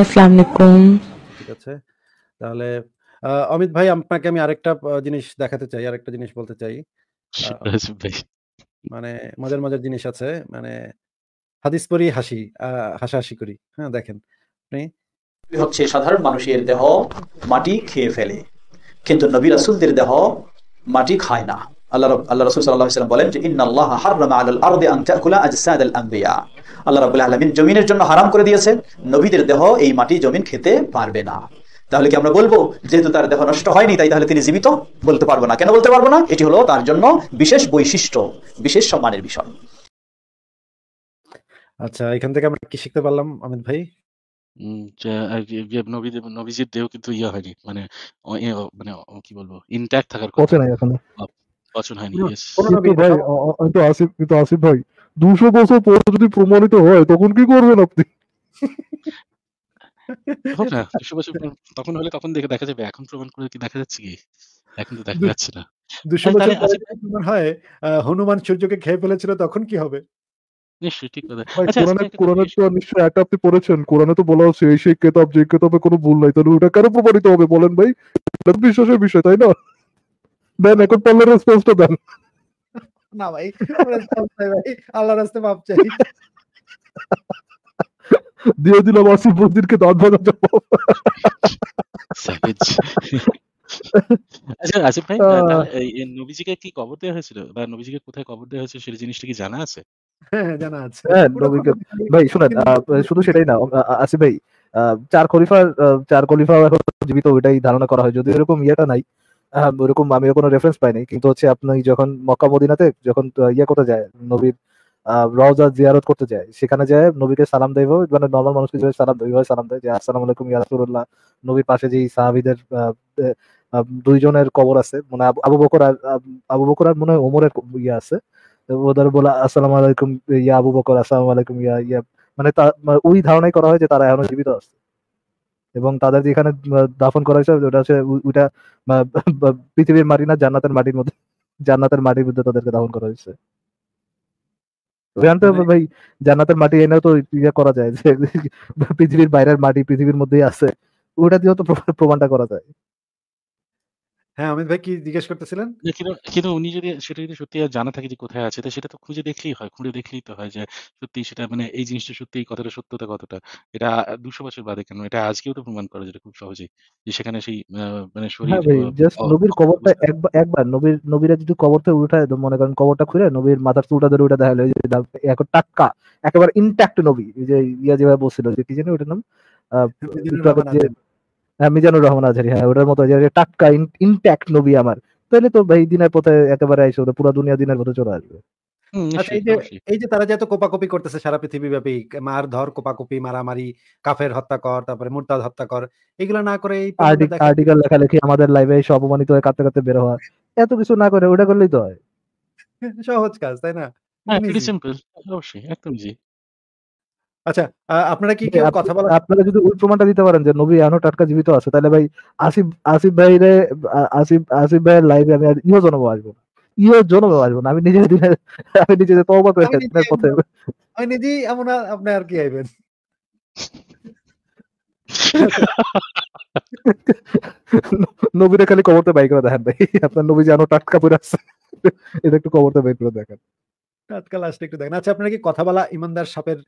আসসালামু আলাইকুম ঠিক আছে তাহলে অমিত ভাই আপনাকে আমি আরেকটা জিনিস দেখাতে চাই আরেকটা জিনিস বলতে চাই মানে মজার মজার জিনিস আছে মানে হাদিস পড়ি হাসি হাসাহাসি করি হ্যাঁ দেখেন আপনি হচ্ছে সাধারণ মানুষের দেহ মাটি খেয়ে ফেলে কিন্তু নবী রাসুলদের দেহ মাটি খায় না আল্লাহ জমিনের জন্য হারাম করে দিয়েছে নবীদের দেহ এই মাটি জমিন খেতে পারবে না তাহলে কি আমরা বলবো যেহেতু তার দেহ নষ্ট হয়নি তাই তাহলে তিনি জীবিত বলতে পারবো না কেন বলতে পারবো না এটি হলো তার জন্য বিশেষ বৈশিষ্ট্য বিশেষ সম্মানের বিষয় আচ্ছা এখান থেকে আমরা কি শিখতে পারলাম আমিন ভাই নবীজির দেহ কিন্তু ইয়া হয়নি মানে মানে কি বলবো ইনট্যাক্ট থাকার কথা নির্বাচন হয়নি কিন্তু আসিফ কিন্তু আসিফ ভাই দুশো বছর পর যদি প্রমাণিত হয় তখন কি করবেন আপনি তখন হলে তখন দেখে দেখা যাবে এখন প্রমাণ করে কি দেখা যাচ্ছে কি এখন তো দেখা যাচ্ছে না দুশো বছর হয় হনুমান সূর্যকে খেয়ে ফেলেছিল তখন কি হবে নিশ্চয়ই ঠিক কথা আচ্ছা, কোরআনে তো একটা আপনি পড়েছেন তো বলা হচ্ছে যে কোনো ভুল নাই তাহলে ওটা প্রমাণিত হবে বলেন ভাই বিশ্বাসের বিষয় তাই না দেন এখন পল্লের রেসপন্সটা দেন না ভাই রেসপন্স ভাই আল্লাহর রাস্তে মাপ চাই দিয়ে দিল মাসি প্রতিদিনকে দাঁত ভাঙা যাবো আচ্ছা আসিফ ভাই নবীজিকে কি কবর দেওয়া হয়েছিল বা নবীজিকে কোথায় কবর দেওয়া হয়েছিল সেই জিনিসটা কি জানা আছে হ্যাঁ, হ্যাঁ, ভাই শুনেন শুধু সেটাই না আসিফ ভাই চার খলিফার চার খলিফা এখন জীবিত ওইটাই ধারণা করা হয় যদি এরকম ইয়েটা নাই ওরকম আমিও কোনো রেফারেন্স পাইনি কিন্তু হচ্ছে আপনি যখন মক্কা মদিনাতে যখন ইয়ে করতে যায় নবীর রওজা জিয়ারত করতে যায় সেখানে যায় নবীকে সালাম দেয় মানে নর্মাল মানুষকে যেভাবে সালাম দেয় ওইভাবে সালাম দেয় যে আসসালাম আলাইকুম ইয়াসুরুল্লাহ নবীর পাশে যেই সাহাবিদের দুইজনের কবর আছে মানে আবু বকর আর আবু বকর আর মনে হয় ওমরের ইয়ে আছে ওদের বলা আসসালাম আলাইকুম ইয়া আবু বকর আসসালাম আলাইকুম ইয়া ইয়া মানে, মানে ওই ধারণাই করা হয় যে তারা এখনো জীবিত আছে এবং তাদের যেখানে দাফন করা হয়েছে ওটা হচ্ছে ওইটা পৃথিবীর মাটি না জান্নাতের মাটির মধ্যে জান্নাতের মাটির মধ্যে তাদেরকে দাফন করা হয়েছে মানে ভাই জান্নাতের মাটি এনেও তো ইয়ে করা যায় যে পৃথিবীর বাইরের মাটি পৃথিবীর মধ্যেই আছে ওটা দিয়েও তো প্রমাণটা করা যায় হ্যাঁ অমিত ভাই কি জিজ্ঞেস করতেছিলেন? কিন্তু উনি যদি সেটা যদি সত্যি আর জানা থাকে যে কোথায় আছে তো সেটা তো খুঁজে দেখলেই হয়। খুঁড়ে দেখলেই তো হয় যে সত্যি সেটা মানে এই জিনিসটা সত্যি কথাটা সত্যতা কতটা। এটা দুশো বছর বাদে কেন এটা আজকেও তো প্রমাণ করা যেটা খুব সহজেই। যে সেখানে সেই আ মানে জাস্ট হ্যাঁ নবীর কবরটা অবস্থা একবার নবীর নবীরা যদি কবরটা থেকে মনে করেন কবরটা খুঁড়ে নবীর মাথার চুলটা ধরে উঠে দেখা গেল যে এক টাটকা একেবারে ইন্ট্যাক্ট নবী। যে ইয়া যেভাবে বলছিল যে কি জানি ওটার নাম আহ হ্যাঁ, মিজানুর রহমান আজারি হ্যাঁ ওটার মতো টাটকা ইনট্যাক্ট নবী আমার তাহলে তো ভাই দিনের পথে একেবারে আইসো পুরো দুনিয়া দিনের পথে চলে আসবে আচ্ছা, এই যে তারা যে এত কোপাকপি করতেছে সারা পৃথিবী ব্যাপী মার ধর কোপাকপি মারামারি কাফের হত্যা কর তারপরে মুরতাদ হত্যা কর এগুলো না করে আর্টিকেল লেখালেখি আমাদের লাইভে অপমানিত হয়ে কাঁদতে কাঁদতে বের হওয়া এত কিছু না করে ওটা করলেই তো হয় সহজ কাজ তাই না সিম্পল হ্যাঁ, অবশ্যই একদম জি আচ্ছা আপনারা কি আচ্ছা, কথা বলা আপনারা যদি ওই প্রমাণটা দিতে পারেন যে নবী এখনো টাটকা জীবিত আছে তাহলে ভাই আসিফ আসিফ ভাই রে আসিফ আসিফ ভাইয়ের লাইভে আমি আর ইও জনব আসবো না জনব আসবো না আমি নিজে দিনে আমি নিজে তওবা করে পথে আমি নিজেই এমন আপনি আর কি আইবেন নবীরে খালি কবরতে বাই করে দেখেন ভাই আপনার নবী জানো টাটকা পরে আছে এটা একটু কবরতে বাই করে দেখেন টাটকা লাস্ট একটু দেখেন আচ্ছা আপনারা কি কথা বলা ইমানদার সাপের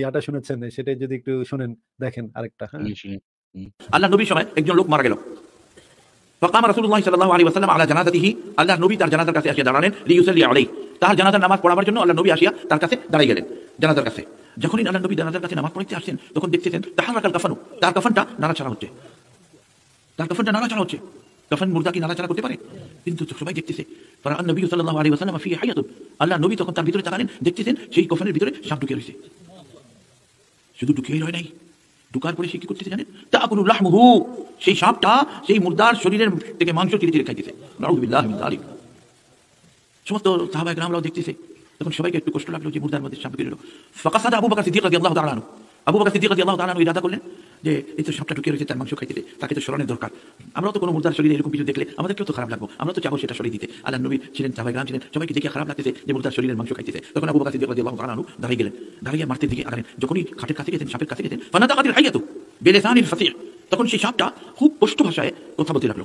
ইয়াটা শুনেছেন সেটাই যদি একটু শুনেন দেখেন আরেকটা হ্যাঁ আল্লাহ নবীর সময় একজন লোক মারা গেল فقام رسول الله صلى الله عليه وسلم على جنازته আল্লাহ নবী তার জানাজার কাছে আসিয়া দাঁড়ালেন লিউসাল্লি আলাইহি তার জানাজার নামাজ পড়াবার জন্য আল্লাহর নবী আসিয়া তার কাছে দাঁড়িয়ে গেলেন জানাজার কাছে যখনই আল্লাহর নবী জানাজার কাছে নামাজ পড়তে আসছেন তখন দেখতেছেন তাহারাকাল কাফানু তার কাফনটা নাড়াচাড়া হচ্ছে তার কাফনটা নাড়াচাড়া হচ্ছে কাফান মুর্দা কি নাড়াচাড়া করতে পারে কিন্তু সবাই দেখতেছে ফারান নবী সাল্লাল্লাহু আলাইহি ওয়াসাল্লাম ফি হায়াতুন আল্লাহর নবী তখন তার ভিতরে তাকালেন দেখতেছেন সেই কফানের ভিতরে সাপ ঢুকে রয়েছে শুধু ঢুকিয়ে রয় নাই ঢুকার পরে সে কি করতেছে জানেন তা কোনো রাহমুহু সেই সাপটা সেই মুর্দার শরীরের থেকে মাংস চিরে চিরে খাইতেছে সমস্ত সাহাবাহিক রামরাও দেখতেছে তখন সবাইকে একটু কষ্ট লাগলো যে মুর্দার মধ্যে সাপ বেরোলো ফাঁকা সাদা আবু বাকা সিদ্দিক আল্লাহ দাঁড়ানো আবু বাকা সিদ্দিক আল্লাহ তালা ইরাদা করলেন যে এই তো সাপটা ঢুকে রয়েছে তার মাংস খাইতে তাকে তো স্মরণের দরকার আমরা তো কোনো মুদার শরীরে এরকম কিছু দেখলে আমাদের কেউ তো খারাপ লাগবো আমরা তো চাবো সেটা সরিয়ে দিতে আল্লাহ নবী ছিলেন চাবাই সাহাবাইগ্রাম ছিলেন সবাইকে দেখে খারাপ লাগতেছে যে মুদার শরীরের মাংস খাইতেছে তখন আবু বাকা সিদ্দিক আল্লাহ তালা দাঁড়িয়ে গেলেন দাঁড়িয়ে মারতে দিকে আগালেন যখনই খাটের কাছে গেছেন সাপের কাছে গেছেন ফানাদা কাদের হাইয়া তো বেলেসানির ফাসির তখন সেই সাপটা খুব কষ্ট ভাষায় কথা বলতে লাগলো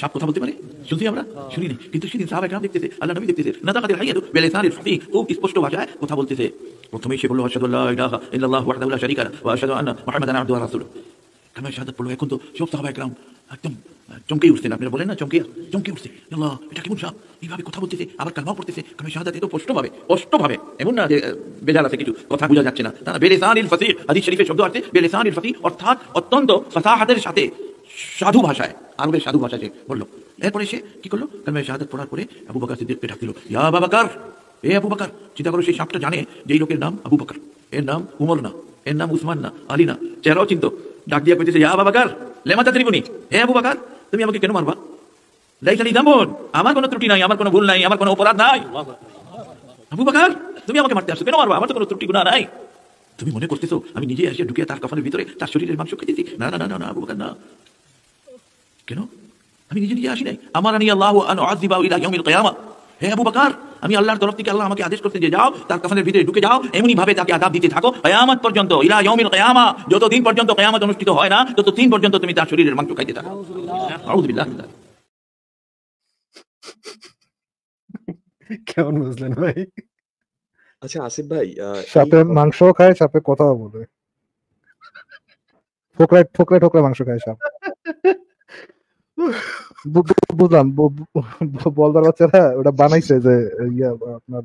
সাপ কথা বলতে পারে শুনছি আমরা শুনিনি কিন্তু সেদিন সাহাব একরাম দেখতেছে আল্লাহ নবী দেখতেছে না তাকাদের হাইয়াত বেলে সারের ফাঁকি খুব স্পষ্ট ভাষায় কথা বলতেছে প্রথমে সে বললো আসাদ আল্লাহ ইলাহা ইল্লাল্লাহু ওয়াহদাহু লা শারীকা ওয়া আশহাদু আন্না মুহাম্মাদান আবদুহু ওয়া রাসূলুহু কামা শাহাদাত পড়লো এখন তো সব সাহাবা একরাম একদম চমকে উঠছেন আপনারা বলেন না চমকিয়া চমকে উঠছে এটা কেমন সাপ এইভাবে কথা বলতেছে আবার কালমাও পড়তেছে কারণ শাহাদাত এত স্পষ্টভাবে স্পষ্টভাবে এমন না যে বেজাল আছে কিছু কথা বোঝা যাচ্ছে না তারা বেলেসান ইল ফাসিহ আদি শরীফের শব্দ আছে বেলেসান ইল ফাসিহ অর্থাৎ অত্যন্ত ফাসাহাতের সাথে সাধু ভাষায় আরবের সাধু ভাষা সে বললো এরপরে সে কী করলো কারণ শাহাদাত পড়ার পরে আবু বাকার সিদ্দিককে ডাক দিল ইয়া বাবাকার এ আবু বাকার চিন্তা করো সেই সাপটা জানে যে এই লোকের নাম আবু বাকার এর নাম উমর না এর নাম উসমান না আলী না চেহারাও চিন্ত ডাক দিয়া কইতেছে ইয়া বাবাকার লেমাতা ত্রিবুনি এ আবু বাকার তুমি আমাকে কেন মারবা লাইকালি দাম্বন আমার কোনো ত্রুটি নাই আমার কোনো ভুল নাই আমার কোনো অপরাধ নাই আবু বাকার তুমি আমাকে মারতে আসছো কেন মারবা আমার তো কোনো ত্রুটি গুণা নাই তুমি মনে করতেছো আমি নিজে এসে ঢুকে তার কাফানের ভিতরে তার শরীরের মাংস খেয়ে দিচ্ছি না না না না আবু বাকার না কেন আমি নিজে নিজে আসি নাই আমার আনি আল্লাহ আন আজিবা ইলা ইয়াউমিল কিয়ামা হে আবু বাকার আমি আল্লাহর তরফ থেকে আল্লাহ আমাকে আদেশ করতে যে যাও তার কাফনের ভিতরে ঢুকে যাও এমনি ভাবে তাকে আদাব দিতে থাকো কয়ামত পর্যন্ত ইলা ইয়াউমিল কিয়ামা যতদিন পর্যন্ত কিয়ামত অনুষ্ঠিত হয় না ততদিন পর্যন্ত তুমি তার শরীরের মাংস খাইতে থাকো আউযুবিল্লাহ কেমন বুঝলেন ভাই আচ্ছা আসিফ ভাই সাপে মাংস খায় সাপে কথা বলে ঠোকরায় ঠোকরায় ঠোকরা মাংস খায় সাপ বুঝলাম বলদার বাচ্চারা ওটা বানাইছে যে ইয়া আপনার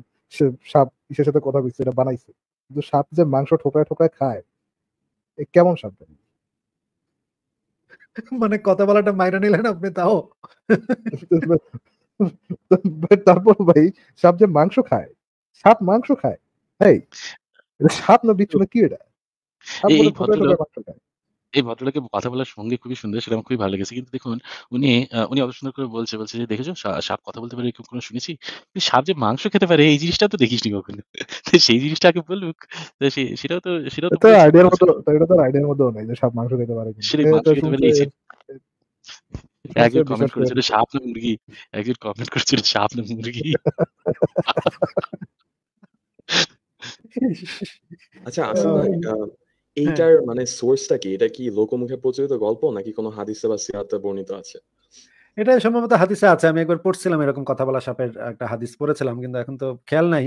সাপ ইসের সাথে কথা কইছে এটা বানাইছে কিন্তু সাপ যে মাংস ঠোকায় ঠোকায় খায় কেমন সাপ মানে কথা বলাটা মাইরা নিলেন আপনি তাও তারপর ভাই সাপ যে মাংস খায় সাপ মাংস খায় এই সাপ না বিচ্ছু না কি এটা সাপ ঠোকায় ঠোকায় মাংস খায় এই ভদ্রলোকের কথা বলার সঙ্গে খুবই সুন্দর সেটা আমার খুবই ভালো লেগেছে কিন্তু দেখুন উনি উনি অত সুন্দর করে বলছে বলছে যে দেখেছো সাপ কথা বলতে পারে এরকম কোনো শুনেছি কিন্তু সাপ যে মাংস খেতে পারে এই জিনিসটা তো দেখিসনি কখনো সেই জিনিসটা আগে বলুক তো সেটাও তো সেটাও তো আইডিয়ার মতো সেটা তো আইডিয়ার মতো নাই যে সাপ মাংস খেতে পারে একজন কমেন্ট করেছিল সাপ না মুরগি একজন কমেন্ট করেছিল সাপ না মুরগি আচ্ছা আসলে হ্যাঁ। এইটার মানে সোর্সটা কি এটা কি লোকমুখে প্রচলিত গল্প নাকি কোনো হাদিসে বা সিরাতে বর্ণিত আছে এটা সম্ভবত হাদিসে আছে আমি একবার পড়ছিলাম এরকম কথা বলা সাপের একটা হাদিস পড়েছিলাম কিন্তু এখন তো খেয়াল নাই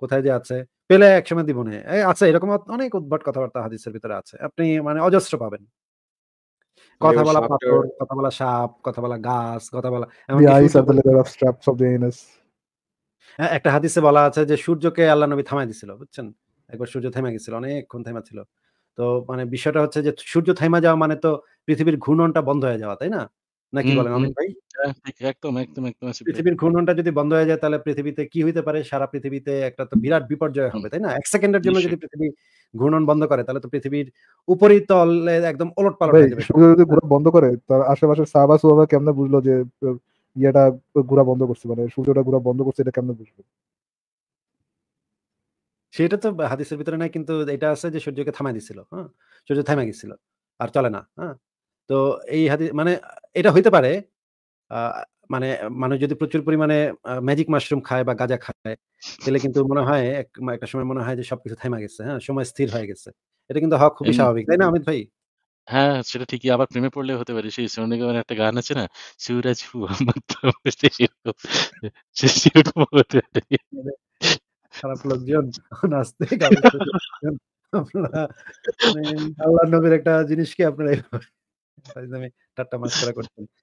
কোথায় যে আছে পেলে একসময় দিব না আচ্ছা এরকম অনেক উদ্ভট কথাবার্তা হাদিসের ভিতরে আছে আপনি মানে অজস্র পাবেন মানে কথা বলা পাথর কথা বলা সাপ কথা বলা গাছ কথা বলা হ্যাঁ, একটা হাদিসে বলা আছে যে সূর্যকে আল্লাহ নবী থামাই দিছিল বুঝছেন একবার সূর্য থেমে গেছিল অনেকক্ষণ থেমে ছিল তো মানে বিষয়টা হচ্ছে যে সূর্য থাইমা যাওয়া মানে তো পৃথিবীর ঘূর্ণনটা বন্ধ হয়ে যাওয়া তাই না নাকি বলেন অমিত ভাই একদম একদম একদম পৃথিবীর ঘূর্ণনটা যদি বন্ধ হয়ে যায় তাহলে পৃথিবীতে কি হইতে পারে সারা পৃথিবীতে একটা তো বিরাট বিপর্যয় হবে তাই না এক সেকেন্ডের জন্য যদি পৃথিবী ঘূর্ণন বন্ধ করে তাহলে তো পৃথিবীর উপরই তলে একদম ওলট পালট হয়ে যাবে সূর্য যদি ঘোরা বন্ধ করে তার আশেপাশে সাবা সুবা কেমনে বুঝলো যে ইয়েটা ঘোরা বন্ধ করছে মানে সূর্যটা ঘোরা বন্ধ করছে এটা কেমনে বুঝলো সেটা তো হাদিসের ভিতরে নাই কিন্তু এটা আছে যে সূর্যকে থামাই দিছিল হ্যাঁ সূর্য থামা গেছিল আর চলে না হ্যাঁ তো এই হাদিস মানে এটা হইতে পারে মানে মানুষ যদি প্রচুর পরিমাণে ম্যাজিক মাশরুম খায় বা গাঁজা খায় তাহলে কিন্তু মনে হয় একটা সময় মনে হয় যে সবকিছু থেমা গেছে হ্যাঁ সময় স্থির হয়ে গেছে এটা কিন্তু হওয়া খুবই স্বাভাবিক তাই না অমিত ভাই হ্যাঁ সেটা ঠিকই আবার প্রেমে পড়লে হতে পারে সেই সোনু নিগমের একটা গান আছে না সুরাজ হু আমার তো সেরকম সেরকম হতে পারে খারাপ লোকজন আপনারা মানে, আল্লাহ নবীর একটা জিনিসকে আপনারা ঠাট্টা করা করছেন